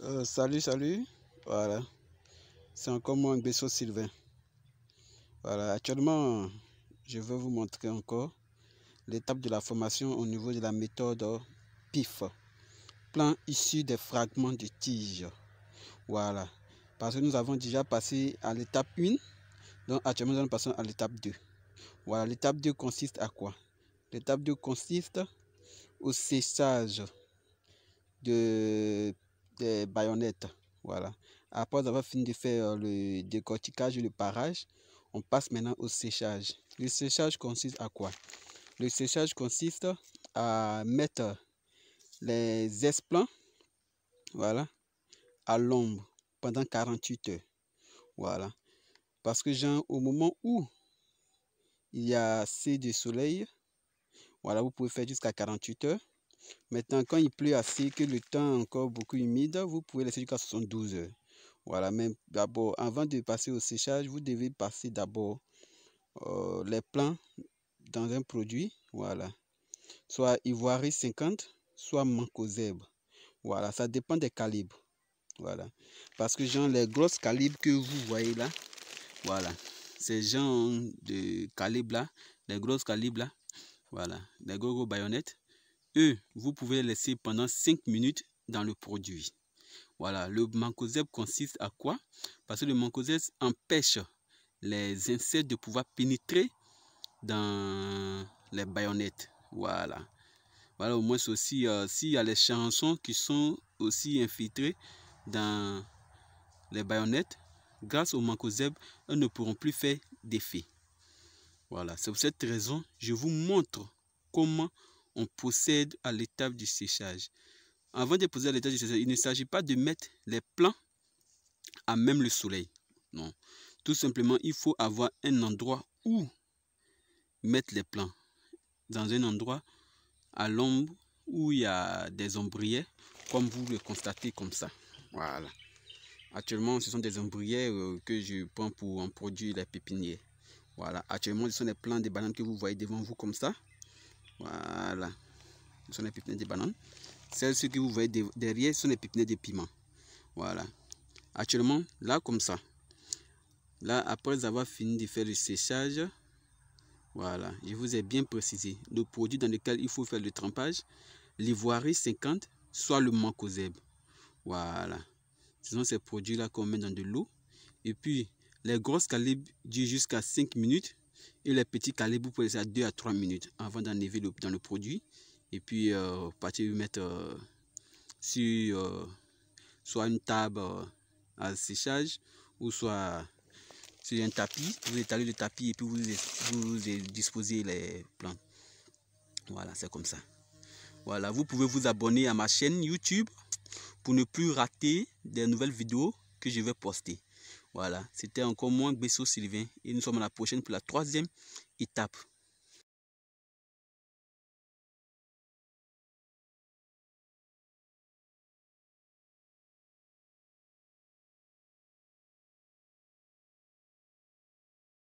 Euh, salut, salut. Voilà. C'est encore moi, Besso Sylvain. Voilà. Actuellement, je veux vous montrer encore l'étape de la formation au niveau de la méthode PIF. Plan issu des fragments de tige. Voilà. Parce que nous avons déjà passé à l'étape 1. Donc, actuellement, nous allons à l'étape 2. Voilà. L'étape 2 consiste à quoi L'étape 2 consiste au séchage de des baïonnettes. Voilà. Après avoir fini de faire euh, le décortiquage, le parage, on passe maintenant au séchage. Le séchage consiste à quoi Le séchage consiste à mettre les esplants voilà, à l'ombre pendant 48 heures. Voilà. Parce que genre, au moment où il y a assez de soleil, voilà, vous pouvez faire jusqu'à 48 heures. Maintenant, quand il pleut assez, que le temps est encore beaucoup humide, vous pouvez laisser jusqu'à 72 heures. Voilà, mais d'abord, avant de passer au séchage, vous devez passer d'abord euh, les plants dans un produit. Voilà. Soit Ivoirie 50, soit mancozeb Voilà, ça dépend des calibres. Voilà. Parce que genre les grosses calibres que vous voyez là, voilà. Ces gens de calibre là, les grosses calibres là, voilà. Les gros, gros baïonnettes, vous pouvez laisser pendant cinq minutes dans le produit. Voilà, le mancozeb consiste à quoi Parce que le mancozeb empêche les insectes de pouvoir pénétrer dans les baïonnettes. Voilà. Voilà, au moins aussi, euh, s'il y a les chansons qui sont aussi infiltrés dans les baïonnettes, grâce au mancozeb, elles ne pourront plus faire d'effet. Voilà, c'est pour cette raison, je vous montre comment on possède à l'étape du séchage. Avant de poser à l'étape du séchage, il ne s'agit pas de mettre les plants à même le soleil. Non. Tout simplement, il faut avoir un endroit où mettre les plants. Dans un endroit à l'ombre où il y a des ombrières, comme vous le constatez comme ça. Voilà. Actuellement, ce sont des ombrières euh, que je prends pour en produire les pépinière Voilà. Actuellement, ce sont les plants de bananes que vous voyez devant vous comme ça. Voilà. Ce sont les piquenets de bananes. Celles-ci que vous voyez derrière sont les piquenets de piments. Voilà. Actuellement, là, comme ça. Là, après avoir fini de faire le séchage, voilà, je vous ai bien précisé. Le produit dans lequel il faut faire le trempage, l'ivoirie 50, soit le mancozeb. Voilà. Ce sont ces produits-là qu'on met dans de l'eau. Et puis, les grosses calibres durent jusqu'à 5 minutes et les petits calés, vous pouvez laisser à 2 à 3 minutes avant d'enlever le, dans le produit. Et puis, euh, vous mettre euh, sur euh, soit une table euh, à séchage ou soit sur un tapis. Vous étalez le tapis et puis vous, vous disposez les plantes. Voilà, c'est comme ça. Voilà, vous pouvez vous abonner à ma chaîne YouTube pour ne plus rater des nouvelles vidéos que je vais poster. Voilà, c'était encore moins Besso Sylvain. Et nous sommes à la prochaine pour la troisième étape.